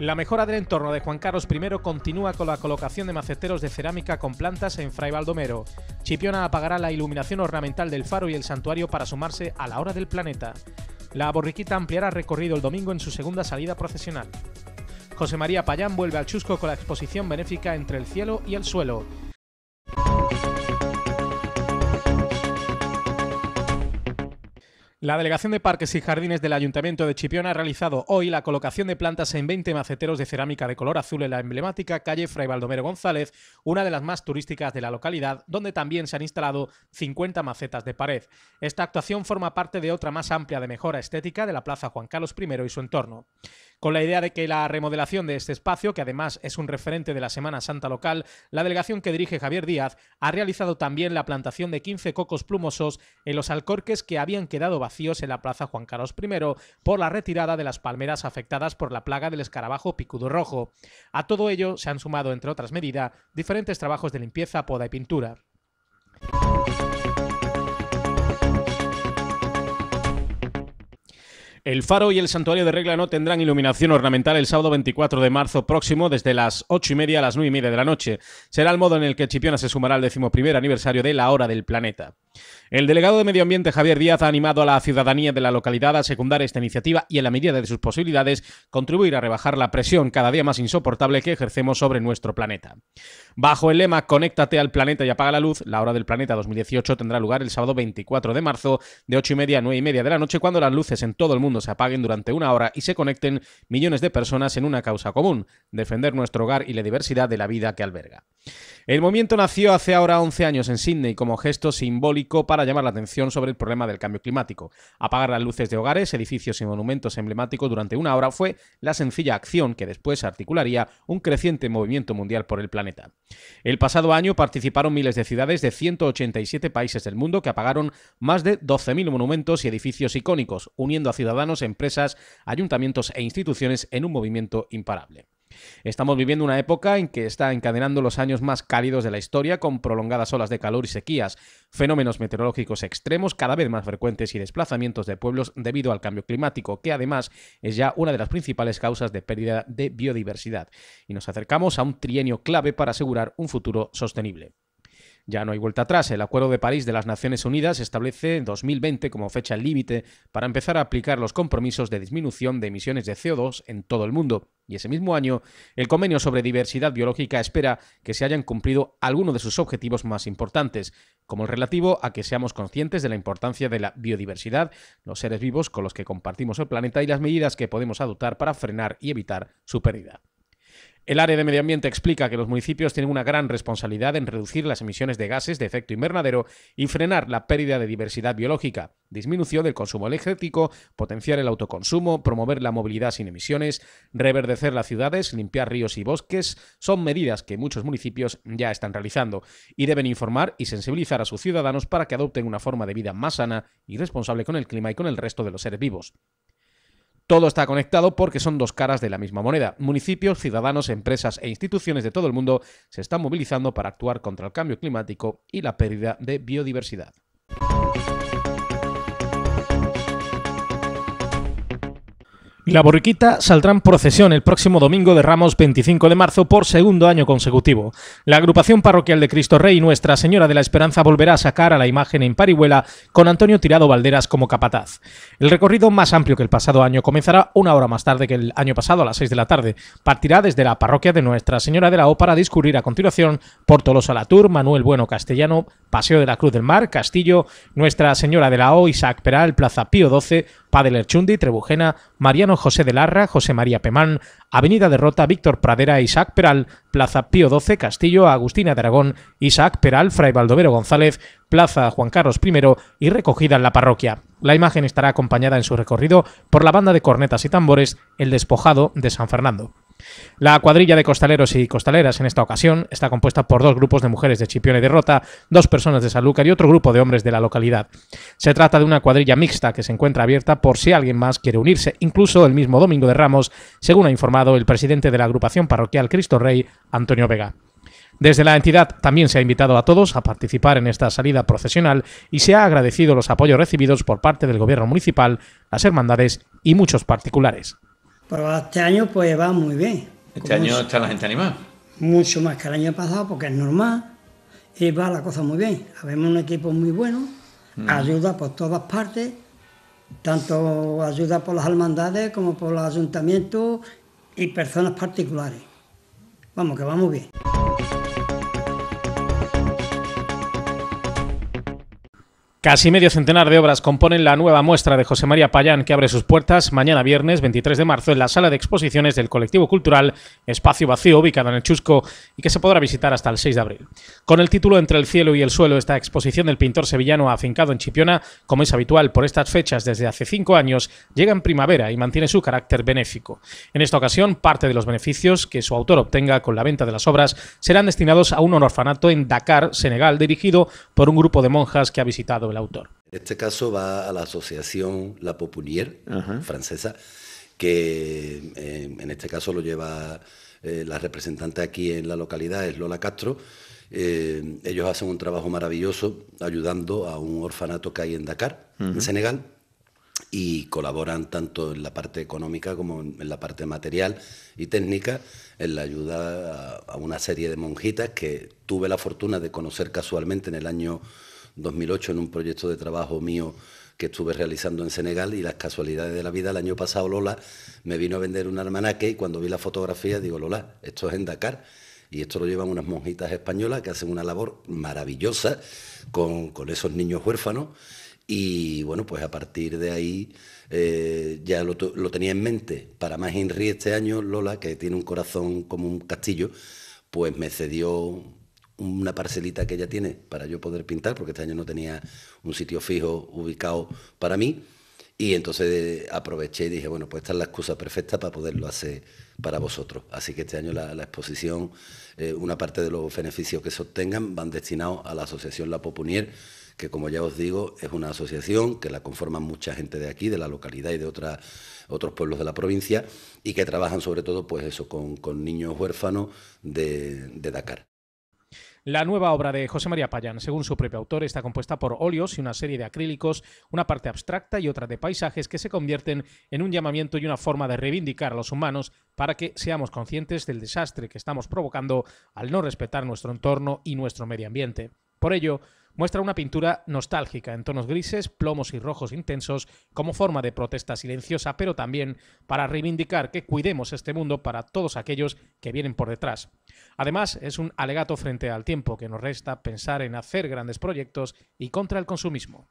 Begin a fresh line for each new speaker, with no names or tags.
La mejora del entorno de Juan Carlos I continúa con la colocación de maceteros de cerámica con plantas en Fray Baldomero. Chipiona apagará la iluminación ornamental del faro y el santuario para sumarse a la hora del planeta. La borriquita ampliará recorrido el domingo en su segunda salida procesional. José María Payán vuelve al Chusco con la exposición benéfica Entre el cielo y el suelo. La Delegación de Parques y Jardines del Ayuntamiento de Chipiona ha realizado hoy la colocación de plantas en 20 maceteros de cerámica de color azul en la emblemática calle Fray Baldomero González, una de las más turísticas de la localidad, donde también se han instalado 50 macetas de pared. Esta actuación forma parte de otra más amplia de mejora estética de la Plaza Juan Carlos I y su entorno. Con la idea de que la remodelación de este espacio, que además es un referente de la Semana Santa local, la delegación que dirige Javier Díaz ha realizado también la plantación de 15 cocos plumosos en los alcorques que habían quedado vacíos vacíos en la Plaza Juan Carlos I por la retirada de las palmeras afectadas por la plaga del escarabajo picudo rojo. A todo ello se han sumado, entre otras medidas, diferentes trabajos de limpieza, poda y pintura. El faro y el santuario de Regla no tendrán iluminación ornamental el sábado 24 de marzo próximo desde las 8 y media a las 9 y media de la noche. Será el modo en el que Chipiona se sumará al 11 aniversario de la Hora del Planeta. El delegado de Medio Ambiente Javier Díaz ha animado a la ciudadanía de la localidad a secundar esta iniciativa y, en la medida de sus posibilidades, contribuir a rebajar la presión cada día más insoportable que ejercemos sobre nuestro planeta. Bajo el lema Conéctate al planeta y apaga la luz, la hora del planeta 2018 tendrá lugar el sábado 24 de marzo de 8 y media a 9 y media de la noche cuando las luces en todo el mundo se apaguen durante una hora y se conecten millones de personas en una causa común, defender nuestro hogar y la diversidad de la vida que alberga. El movimiento nació hace ahora 11 años en Sydney como gesto simbólico para llamar la atención sobre el problema del cambio climático. Apagar las luces de hogares, edificios y monumentos emblemáticos durante una hora fue la sencilla acción que después articularía un creciente movimiento mundial por el planeta. El pasado año participaron miles de ciudades de 187 países del mundo que apagaron más de 12.000 monumentos y edificios icónicos, uniendo a ciudadanos, empresas, ayuntamientos e instituciones en un movimiento imparable. Estamos viviendo una época en que está encadenando los años más cálidos de la historia con prolongadas olas de calor y sequías, fenómenos meteorológicos extremos cada vez más frecuentes y desplazamientos de pueblos debido al cambio climático, que además es ya una de las principales causas de pérdida de biodiversidad. Y nos acercamos a un trienio clave para asegurar un futuro sostenible. Ya no hay vuelta atrás. El Acuerdo de París de las Naciones Unidas establece 2020 como fecha límite para empezar a aplicar los compromisos de disminución de emisiones de CO2 en todo el mundo. Y ese mismo año, el Convenio sobre Diversidad Biológica espera que se hayan cumplido algunos de sus objetivos más importantes, como el relativo a que seamos conscientes de la importancia de la biodiversidad, los seres vivos con los que compartimos el planeta y las medidas que podemos adoptar para frenar y evitar su pérdida. El área de medio ambiente explica que los municipios tienen una gran responsabilidad en reducir las emisiones de gases de efecto invernadero y frenar la pérdida de diversidad biológica, disminución del consumo energético, potenciar el autoconsumo, promover la movilidad sin emisiones, reverdecer las ciudades, limpiar ríos y bosques, son medidas que muchos municipios ya están realizando y deben informar y sensibilizar a sus ciudadanos para que adopten una forma de vida más sana y responsable con el clima y con el resto de los seres vivos. Todo está conectado porque son dos caras de la misma moneda. Municipios, ciudadanos, empresas e instituciones de todo el mundo se están movilizando para actuar contra el cambio climático y la pérdida de biodiversidad. la borriquita saldrá en procesión el próximo domingo de Ramos 25 de marzo por segundo año consecutivo. La agrupación parroquial de Cristo Rey Nuestra Señora de la Esperanza volverá a sacar a la imagen en Parihuela con Antonio Tirado Valderas como capataz. El recorrido más amplio que el pasado año comenzará una hora más tarde que el año pasado a las 6 de la tarde. Partirá desde la parroquia de Nuestra Señora de la O para discurrir a continuación por Tolosa Manuel Bueno Castellano, Paseo de la Cruz del Mar, Castillo, Nuestra Señora de la O, Isaac Peral, Plaza Pío 12. Padel Erchundi, Trebujena, Mariano José de Larra, José María Pemán, Avenida Derrota, Víctor Pradera, Isaac Peral, Plaza Pío XII, Castillo, Agustina de Aragón, Isaac Peral, Fray Baldovero González, Plaza Juan Carlos I y recogida en la parroquia. La imagen estará acompañada en su recorrido por la banda de cornetas y tambores El Despojado de San Fernando. La cuadrilla de costaleros y costaleras en esta ocasión está compuesta por dos grupos de mujeres de Chipione de Rota, dos personas de Sanlúcar y otro grupo de hombres de la localidad. Se trata de una cuadrilla mixta que se encuentra abierta por si alguien más quiere unirse, incluso el mismo domingo de Ramos, según ha informado el presidente de la agrupación parroquial Cristo Rey, Antonio Vega. Desde la entidad también se ha invitado a todos a participar en esta salida procesional y se ha agradecido los apoyos recibidos por parte del Gobierno municipal, las hermandades y muchos particulares.
Pero este año pues va muy bien. ¿Este año está la gente animada? Mucho más que el año pasado porque es normal y va la cosa muy bien. Habemos un equipo muy bueno, mm. ayuda por todas partes, tanto ayuda por las hermandades como por los ayuntamientos y personas particulares. Vamos, que vamos bien.
Casi medio centenar de obras componen la nueva muestra de José María Payán que abre sus puertas mañana viernes 23 de marzo en la sala de exposiciones del colectivo cultural Espacio Vacío ubicada en el Chusco y que se podrá visitar hasta el 6 de abril. Con el título Entre el cielo y el suelo, esta exposición del pintor sevillano afincado en Chipiona, como es habitual por estas fechas desde hace cinco años, llega en primavera y mantiene su carácter benéfico. En esta ocasión, parte de los beneficios que su autor obtenga con la venta de las obras serán destinados a un orfanato en Dakar, Senegal, dirigido por un grupo de monjas que ha visitado el autor.
En este caso va a la asociación La Populier francesa, que eh, en este caso lo lleva eh, la representante aquí en la localidad, es Lola Castro. Eh, ellos hacen un trabajo maravilloso ayudando a un orfanato que hay en Dakar, en Senegal, y colaboran tanto en la parte económica como en la parte material y técnica, en la ayuda a una serie de monjitas que tuve la fortuna de conocer casualmente en el año 2008 en un proyecto de trabajo mío que estuve realizando en Senegal y las casualidades de la vida, el año pasado Lola me vino a vender un almanaque y cuando vi la fotografía digo, Lola, esto es en Dakar. Y esto lo llevan unas monjitas españolas que hacen una labor maravillosa con, esos niños huérfanos. Y bueno, pues a partir de ahí eh, ya lo, tenía en mente. Para más Henry este año, Lola, que tiene un corazón como un castillo, pues me cedió una parcelita que ella tiene para yo poder pintar, porque este año no tenía un sitio fijo ubicado para mí. Y entonces eh, aproveché y dije, bueno, pues esta es la excusa perfecta para poderlo hacer para vosotros. Así que este año la, exposición, eh, una parte de los beneficios que se obtengan van destinados a la Asociación La Popunier, que como ya os digo, es una asociación que la conforman mucha gente de aquí, de la localidad y de otros pueblos de la provincia, y que trabajan sobre todo pues eso, con, niños huérfanos de Dakar.
La nueva obra de José María Payán, según su propio autor, está compuesta por óleos y una serie de acrílicos, una parte abstracta y otra de paisajes que se convierten en un llamamiento y una forma de reivindicar a los humanos para que seamos conscientes del desastre que estamos provocando al no respetar nuestro entorno y nuestro medio ambiente. Por ello, muestra una pintura nostálgica en tonos grises, plomos y rojos intensos como forma de protesta silenciosa, pero también para reivindicar que cuidemos este mundo para todos aquellos que vienen por detrás. Además, es un alegato frente al tiempo que nos resta pensar en hacer grandes proyectos y contra el consumismo.